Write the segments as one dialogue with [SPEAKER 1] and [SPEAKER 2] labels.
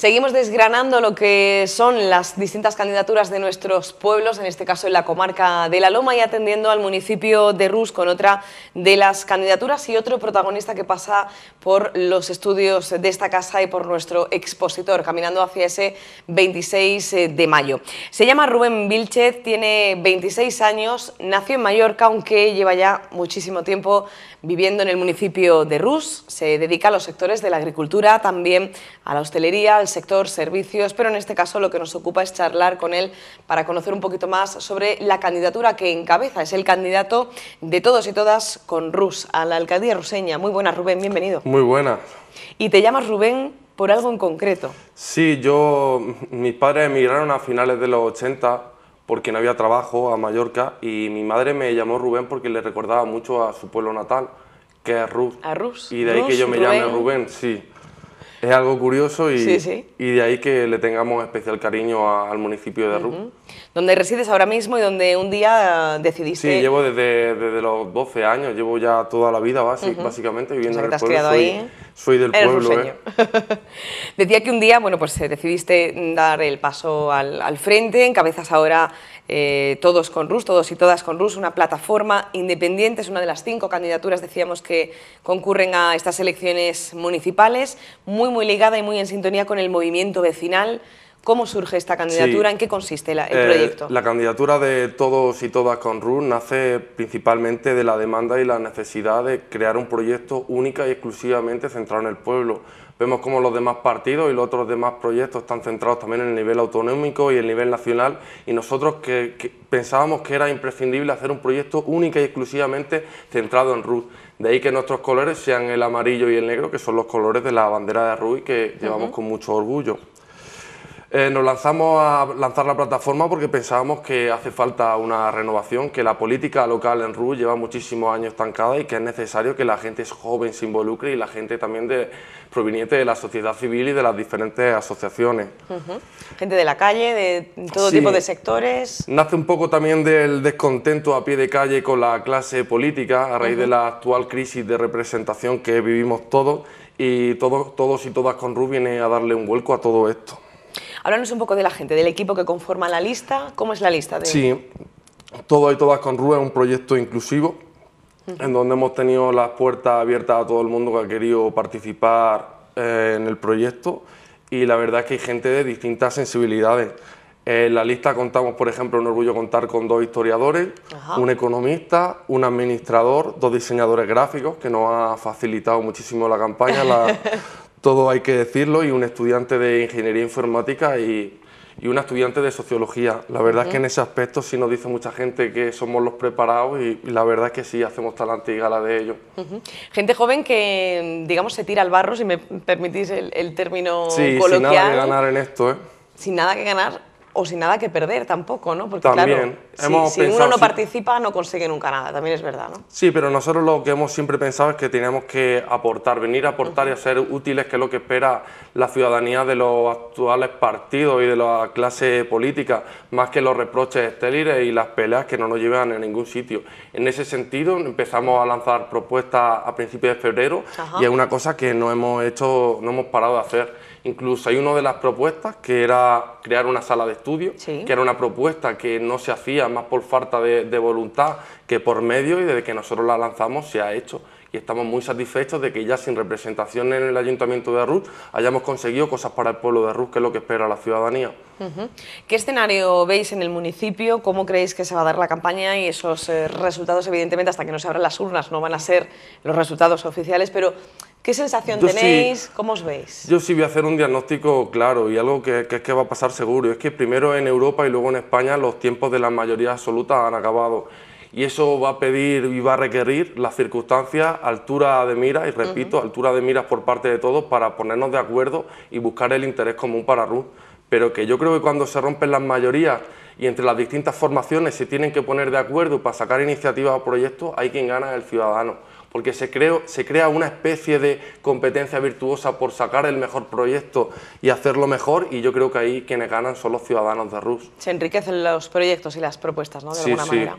[SPEAKER 1] Seguimos desgranando lo que son las distintas candidaturas de nuestros pueblos, en este caso en la comarca de La Loma y atendiendo al municipio de Rus con otra de las candidaturas y otro protagonista que pasa por los estudios de esta casa y por nuestro expositor, caminando hacia ese 26 eh, de mayo. Se llama Rubén Vilchez, tiene 26 años, nació en Mallorca, aunque lleva ya muchísimo tiempo viviendo en el municipio de Rus, se dedica a los sectores de la agricultura, también a la hostelería, sector servicios, pero en este caso lo que nos ocupa es charlar con él para conocer un poquito más sobre la candidatura que encabeza. Es el candidato de todos y todas con Rus a la alcaldía ruseña. Muy buena, Rubén, bienvenido. Muy buena. Y te llamas Rubén por algo en concreto.
[SPEAKER 2] Sí, yo, mis padres emigraron a finales de los 80 porque no había trabajo a Mallorca y mi madre me llamó Rubén porque le recordaba mucho a su pueblo natal, que es Rus.
[SPEAKER 1] A Rus. Y de ahí que yo me llame Rubén,
[SPEAKER 2] sí. Es algo curioso y, de ahí que le tengamos especial cariño al municipio de Arru.
[SPEAKER 1] Donde resides ahora mismo y donde un día decidiste... Sí,
[SPEAKER 2] llevo desde, los 12 años, llevo ya toda la vida básicamente viviendo en el pueblo. Soy, ahí. soy del pueblo. ¿eh?
[SPEAKER 1] Decía que un día, bueno, pues eh, decidiste dar el paso al, al frente, encabezas ahora eh, todos con RUS, todos y todas con RUS, una plataforma independiente, es una de las cinco candidaturas, decíamos, que concurren a estas elecciones municipales, muy, muy ligada y muy en sintonía con el movimiento vecinal. ¿Cómo surge esta candidatura? ¿En qué consiste el eh, proyecto? La
[SPEAKER 2] candidatura de todos y todas con RUS nace principalmente de la demanda y la necesidad de crear un proyecto única y exclusivamente centrado en el pueblo Vemos cómo los demás partidos y los otros demás proyectos están centrados también en el nivel autonómico y el nivel nacional y nosotros que, pensábamos que era imprescindible hacer un proyecto única y exclusivamente centrado en Ruth. De ahí que nuestros colores sean el amarillo y el negro, que son los colores de la bandera de Ruth y que llevamos con mucho orgullo. Eh, nos lanzamos a lanzar la plataforma porque pensábamos que hace falta una renovación, que la política local en RU lleva muchísimos años estancada y que es necesario que la gente joven se involucre y la gente también de, proveniente de la sociedad civil y de las diferentes asociaciones.
[SPEAKER 1] Gente de la calle, de todo tipo de sectores.
[SPEAKER 2] Nace un poco también del descontento a pie de calle con la clase política a raíz de la actual crisis de representación que vivimos todos y todos, todos y todas con RU viene a darle un vuelco a todo esto.
[SPEAKER 1] Háblanos un poco de la gente, del equipo que conforma la lista. ¿Cómo es la lista? De...
[SPEAKER 2] Sí, Todo y Todas con Rúa es un proyecto inclusivo en donde hemos tenido las puertas abiertas a todo el mundo que ha querido participar eh, en el proyecto y la verdad es que hay gente de distintas sensibilidades. En la lista contamos, por ejemplo, un orgullo contar con dos historiadores, un economista, un administrador, dos diseñadores gráficos, que nos ha facilitado muchísimo la campaña. La, todo hay que decirlo, y un estudiante de ingeniería informática y, un estudiante de sociología. La verdad es que en ese aspecto sí nos dice mucha gente que somos los preparados y, la verdad es que sí hacemos talante y gala de
[SPEAKER 1] ello. Gente joven que, digamos, se tira al barro, si me permitís el, término sí, Sin nada que ganar en esto, ¿eh? Sin nada que ganar o sin nada que perder tampoco, ¿no? Porque si, uno no participa no consigue nunca nada, también es verdad, ¿no?
[SPEAKER 2] Sí, pero nosotros lo que hemos siempre pensado es que tenemos que aportar, venir a aportar y a ser útiles, que es lo que espera la ciudadanía de los actuales partidos y de la clase política, más que los reproches estériles y las peleas que no nos llevan a ningún sitio. En ese sentido, empezamos a lanzar propuestas a principios de febrero y es una cosa que no hemos hecho, no hemos parado de hacer. Incluso hay una de las propuestas que era crear una sala de estudio, que era una propuesta que no se hacía más por falta de, voluntad que por medio y desde que nosotros la lanzamos se ha hecho y estamos muy satisfechos de que ya sin representación en el Ayuntamiento de Rus hayamos conseguido cosas para el pueblo de Rus que es lo que espera la ciudadanía.
[SPEAKER 1] ¿Qué escenario veis en el municipio? ¿Cómo creéis que se va a dar la campaña? Y esos eh, resultados, evidentemente, hasta que no se abran las urnas, no van a ser los resultados oficiales, pero ¿Qué sensación tenéis? ¿Cómo os veis?
[SPEAKER 2] Yo sí voy a hacer un diagnóstico claro y algo que, es que va a pasar seguro. Es que primero en Europa y luego en España los tiempos de la mayoría absoluta han acabado. Y eso va a pedir y va a requerir las circunstancias, altura de miras, y repito, altura de miras por parte de todos para ponernos de acuerdo y buscar el interés común para RUS. Pero que yo creo que cuando se rompen las mayorías y entre las distintas formaciones se tienen que poner de acuerdo para sacar iniciativas o proyectos, hay quien gana el ciudadano porque se, creo, se crea una especie de competencia virtuosa por sacar el mejor proyecto y hacerlo mejor y yo creo que ahí quienes ganan son los ciudadanos de Rus.
[SPEAKER 1] Se enriquecen los proyectos y las propuestas, ¿no? De alguna manera.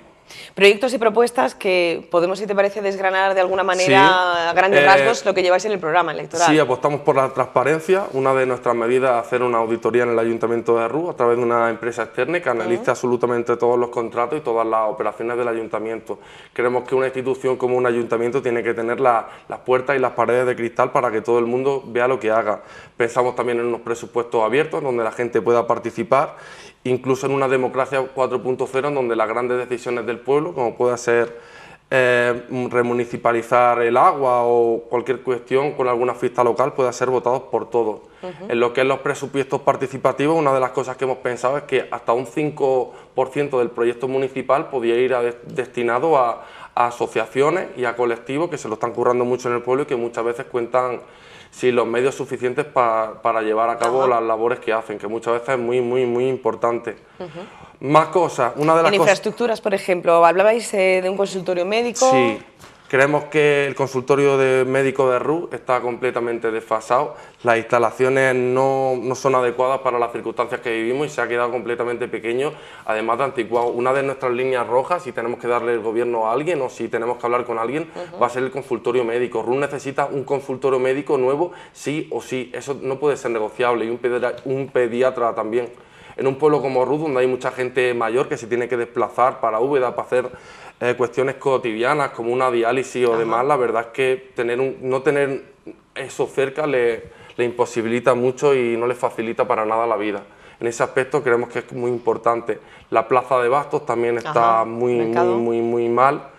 [SPEAKER 1] Proyectos y propuestas que podemos, si te parece, desgranar de alguna manera a grandes rasgos eh, lo que lleváis en el programa electoral. Sí,
[SPEAKER 2] apostamos por la transparencia. Una de nuestras medidas es hacer una auditoría en el Ayuntamiento de Rú a través de una empresa externa que analice absolutamente todos los contratos y todas las operaciones del Ayuntamiento. Creemos que una institución como un ayuntamiento tiene que tener las puertas y las paredes de cristal para que todo el mundo vea lo que haga. Pensamos también en unos presupuestos abiertos donde la gente pueda participar incluso en una democracia 4.0 en donde las grandes decisiones del pueblo, como pueda ser eh, remunicipalizar el agua o cualquier cuestión con alguna fiesta local, pueda ser votado por todos. En lo que es los presupuestos participativos, una de las cosas que hemos pensado es que hasta un 5% del proyecto municipal podía ir destinado a asociaciones y a colectivos que se lo están currando mucho en el pueblo y que muchas veces cuentan Sí, los medios suficientes para llevar a cabo las labores que hacen, que muchas veces es muy, muy, muy importante. Más cosas, una de las... En infraestructuras,
[SPEAKER 1] por ejemplo, hablabais eh, de un consultorio médico. Sí.
[SPEAKER 2] Creemos que el consultorio de médico de RU está completamente desfasado, las instalaciones no, son adecuadas para las circunstancias que vivimos y se ha quedado completamente pequeño, además de anticuado. Una de nuestras líneas rojas, si tenemos que darle el gobierno a alguien o si tenemos que hablar con alguien, va a ser el consultorio médico. RU necesita un consultorio médico nuevo, sí o sí, eso no puede ser negociable y un pediatra, también en un pueblo como RU, donde hay mucha gente mayor que se tiene que desplazar para Úbeda para hacer eh, cuestiones cotidianas como una diálisis o demás, la verdad es que tener un, no tener eso cerca le, le, imposibilita mucho y no le facilita para nada la vida. En ese aspecto creemos que es muy importante. La plaza de Bastos también está muy, muy, muy, muy mal.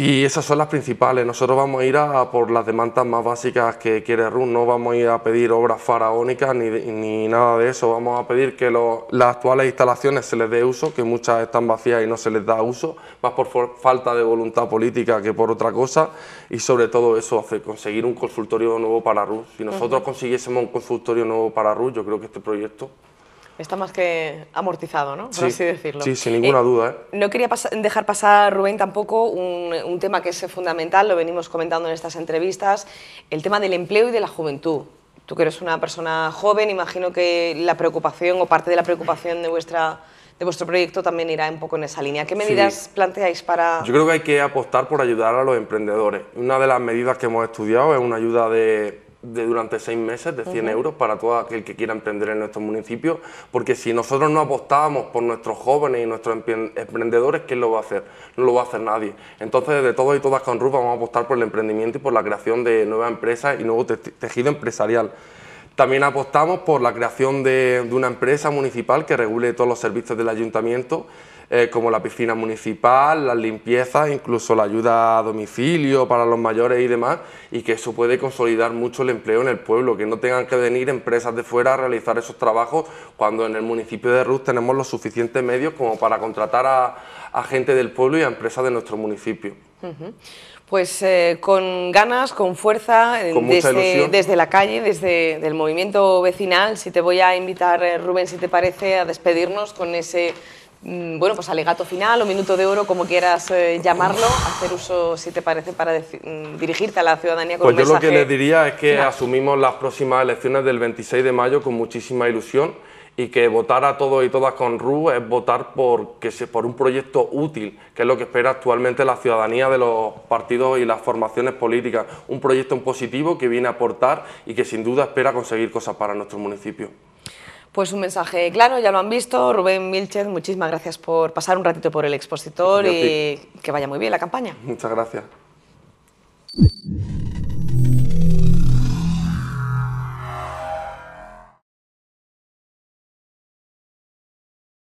[SPEAKER 2] Y esas son las principales. Nosotros vamos a ir a, por las demandas más básicas que quiere RUN. No vamos a ir a pedir obras faraónicas ni, nada de eso. Vamos a pedir que las actuales instalaciones se les dé uso, que muchas están vacías y no se les da uso, más por falta de voluntad política que por otra cosa. Y sobre todo eso, hace conseguir un consultorio nuevo para Rus. Si nosotros consiguiésemos un consultorio nuevo para Rus, yo creo que este proyecto
[SPEAKER 1] Está más que amortizado, ¿no? Por sí, así decirlo. Sí, sin ninguna eh, duda. ¿eh? No quería dejar pasar, Rubén, tampoco un, tema que es fundamental, lo venimos comentando en estas entrevistas, el tema del empleo y de la juventud. Tú que eres una persona joven, imagino que la preocupación o parte de la preocupación de, vuestra, de vuestro proyecto también irá un poco en esa línea. ¿Qué medidas planteáis para...? Yo
[SPEAKER 2] creo que hay que apostar por ayudar a los emprendedores. Una de las medidas que hemos estudiado es una ayuda de de durante seis meses de 100 euros para todo aquel que quiera emprender en nuestro municipio... porque si nosotros no apostábamos por nuestros jóvenes y nuestros emprendedores, ¿quién lo va a hacer? No lo va a hacer nadie. Entonces, de todos y todas con RUF vamos a apostar por el emprendimiento y por la creación de nuevas empresas y nuevo tejido empresarial. También apostamos por la creación de, de una empresa municipal que regule todos los servicios del ayuntamiento eh, como la piscina municipal, las limpiezas, incluso la ayuda a domicilio para los mayores y demás, y que eso puede consolidar mucho el empleo en el pueblo, que no tengan que venir empresas de fuera a realizar esos trabajos cuando en el municipio de Ruz tenemos los suficientes medios como para contratar a, gente del pueblo y a empresas de nuestro municipio.
[SPEAKER 1] pues eh, con ganas, con fuerza, eh, desde, la calle, desde el movimiento vecinal. Si te voy a invitar, Rubén, si te parece, a despedirnos con ese Mm, bueno, pues alegato final o minuto de oro, como quieras eh, llamarlo, hacer uso, si te parece, para mm, dirigirte a la ciudadanía con Pues un yo lo que les
[SPEAKER 2] diría es que asumimos las próximas elecciones del 26 de mayo con muchísima ilusión y que votar a todos y todas con RU es votar por, por un proyecto útil, que es lo que espera actualmente la ciudadanía de los partidos y las formaciones políticas, un proyecto positivo que viene a aportar y que sin duda espera conseguir cosas para nuestro municipio.
[SPEAKER 1] Pues un mensaje claro, ya lo han visto. Rubén Milchez, muchísimas gracias por pasar un ratito por el expositor y que vaya muy bien la campaña.
[SPEAKER 2] Muchas gracias.